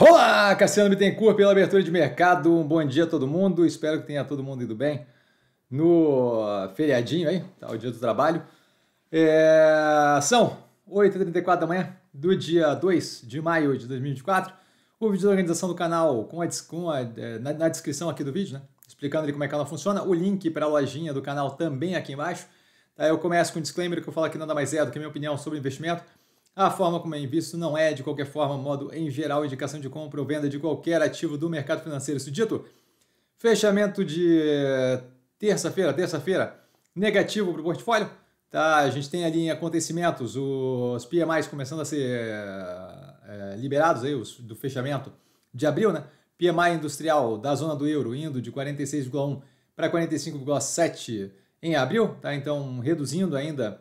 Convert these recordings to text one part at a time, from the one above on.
Olá, Cassiano Bittencourt pela abertura de mercado. Um bom dia a todo mundo. Espero que tenha todo mundo ido bem no feriadinho aí, tá, o dia do trabalho. É... São 8h34 da manhã do dia 2 de maio de 2024. O vídeo da organização do canal com a, com a é, na, na, descrição aqui do vídeo, né? Explicando ali como é que ela funciona. O link para a lojinha do canal também aqui embaixo. Tá, eu começo com um disclaimer que eu falo que nada mais é do que minha opinião sobre investimento a forma como é visto não é, de qualquer forma, modo em geral, indicação de compra ou venda de qualquer ativo do mercado financeiro. Isso dito, fechamento de eh, terça-feira, terça-feira, negativo para o portfólio. Tá, a gente tem ali em acontecimentos os PMIs começando a ser é, liberados aí, os do fechamento de abril, né? PMI industrial da zona do euro indo de 46,1 para 45,7 em abril, tá? Então reduzindo ainda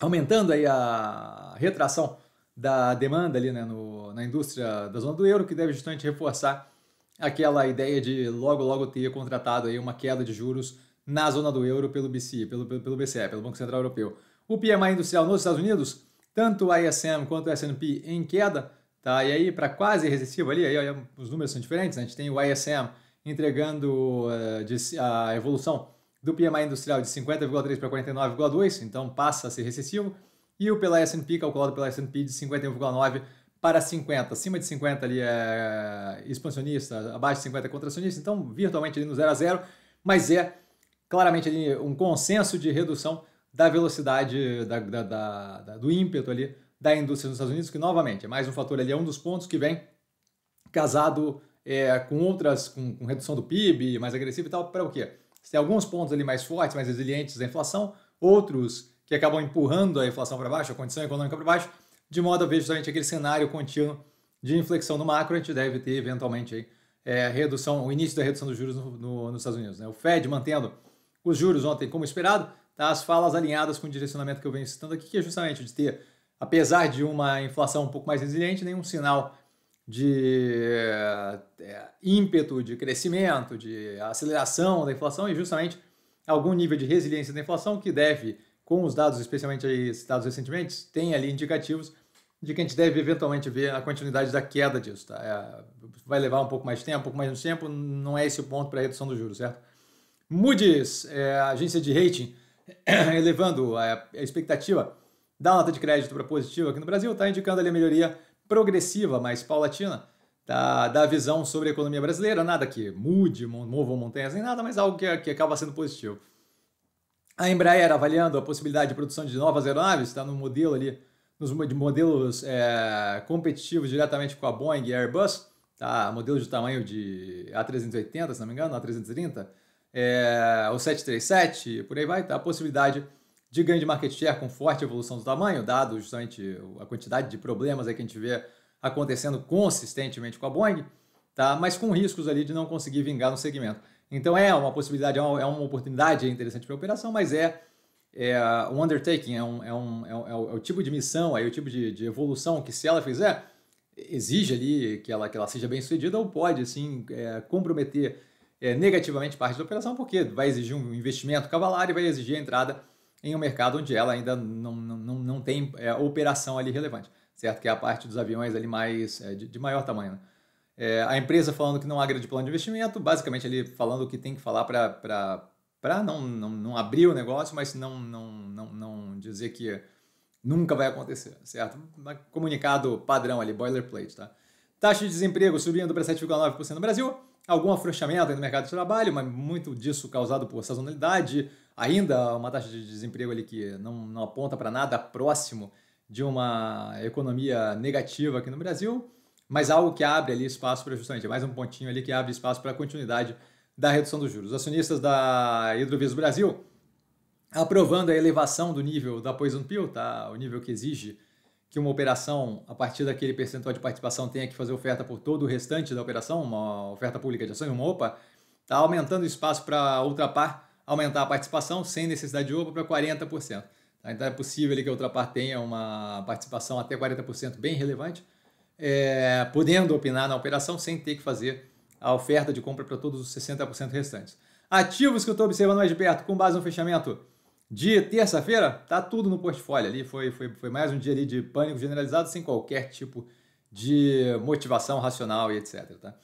aumentando aí a retração da demanda ali né, no, na indústria da zona do euro, que deve justamente reforçar aquela ideia de logo logo ter contratado aí uma queda de juros na zona do euro pelo BCE, pelo, pelo BCE, pelo Banco Central Europeu. O PMI industrial nos Estados Unidos, tanto a ISM quanto o S&P em queda, tá? E aí para quase recessivo ali, aí os números são diferentes, né? a gente tem o ISM entregando uh, de, a evolução do PMI industrial de 50,3 para 49,2, então passa a ser recessivo, e o pela S&P, calculado pela S&P, de 51,9 para 50, acima de 50 ali é expansionista, abaixo de 50 é contracionista, então virtualmente ali no 0 a 0, mas é claramente ali um consenso de redução da velocidade, da, da, da, do ímpeto ali da indústria nos Estados Unidos, que novamente é mais um fator ali, é um dos pontos que vem casado é, com outras, com, com redução do PIB, mais agressivo e tal, para o quê? Você tem alguns pontos ali mais fortes, mais resilientes à inflação, outros que acabam empurrando a inflação para baixo, a condição econômica para baixo, de modo a ver justamente aquele cenário contínuo de inflexão no macro, a gente deve ter eventualmente aí, é, redução, o início da redução dos juros no, no, nos Estados Unidos. Né? O Fed mantendo os juros ontem como esperado, tá? as falas alinhadas com o direcionamento que eu venho citando aqui, que é justamente de ter, apesar de uma inflação um pouco mais resiliente, nenhum sinal de eh, eh, ímpeto de crescimento, de aceleração da inflação e justamente algum nível de resiliência da inflação que deve, com os dados especialmente aí citados recentemente, tem ali indicativos de que a gente deve eventualmente ver a continuidade da queda disso. Tá? É, vai levar um pouco mais de tempo, um pouco mais de tempo, não é esse o ponto para a redução do juros, certo? Moody's, é, agência de rating, elevando a, a expectativa da nota de crédito para positiva aqui no Brasil, está indicando ali a melhoria progressiva, mas paulatina, da, da visão sobre a economia brasileira. Nada que mude, mova montanhas, nem nada, mas algo que, que acaba sendo positivo. A Embraer avaliando a possibilidade de produção de novas aeronaves, está no modelo ali, nos modelos é, competitivos diretamente com a Boeing e Airbus, tá? modelo de tamanho de A380, se não me engano, A330, é, o 737, por aí vai, tá? a possibilidade de ganho de market share com forte evolução do tamanho, dado justamente a quantidade de problemas que a gente vê acontecendo consistentemente com a Boeing, tá? mas com riscos ali de não conseguir vingar no segmento. Então é uma possibilidade, é uma, é oportunidade interessante para a operação, mas é, é um undertaking, é, um, é, um, é, um, é, o, é tipo de missão, é o tipo de, de evolução que se ela fizer, exige ali que ela, que ela seja bem sucedida ou pode assim é, comprometer é, negativamente parte da operação, porque vai exigir um investimento cavalar e vai exigir a entrada em um mercado onde ela ainda não, não, não tem é, operação ali relevante, certo? Que é a parte dos aviões ali mais é, de, de, maior tamanho. Né? É, a empresa falando que não grande plano de investimento, basicamente ali falando o que tem que falar para não, não, não abrir o negócio, mas não, não, não, não dizer que nunca vai acontecer, certo? Comunicado padrão ali, boilerplate, tá? Taxa de desemprego subindo para 7,9% no Brasil, algum afrouxamento no mercado de trabalho, mas muito disso causado por sazonalidade, ainda uma taxa de desemprego ali que não, não aponta para nada próximo de uma economia negativa aqui no Brasil, mas algo que abre ali espaço para justamente é mais um pontinho ali que abre espaço para a continuidade da redução dos juros. Os acionistas da Hidrovias Brasil aprovando a elevação do nível da Poison Pill, tá? o nível que exige que uma operação, a partir daquele percentual de participação, tenha que fazer oferta por todo o restante da operação, uma oferta pública de ações, uma OPA, está aumentando o espaço para outra par aumentar a participação sem necessidade de OPA para 40%. Tá? Então é possível ali, que a outra par tenha uma participação até 40% bem relevante, é, podendo opinar na operação sem ter que fazer a oferta de compra para todos os 60% restantes. Ativos que eu estou observando mais de perto, com base no fechamento de terça-feira, tá tudo no portfólio ali. Foi, foi, foi mais um dia ali de pânico generalizado, sem qualquer tipo de motivação racional e etc. Tá?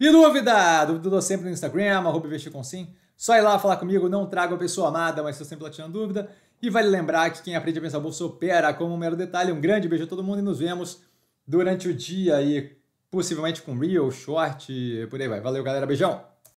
E dúvida? Dúvida sempre no Instagram, arroba investirconsim. Só ir lá falar comigo, não trago a pessoa amada, mas estou sempre lá tirando dúvida. E vale lembrar que quem aprende a pensar bolsa opera como um mero detalhe. Um grande beijo a todo mundo e nos vemos durante o dia e possivelmente com real, short e por aí vai. Valeu, galera. Beijão!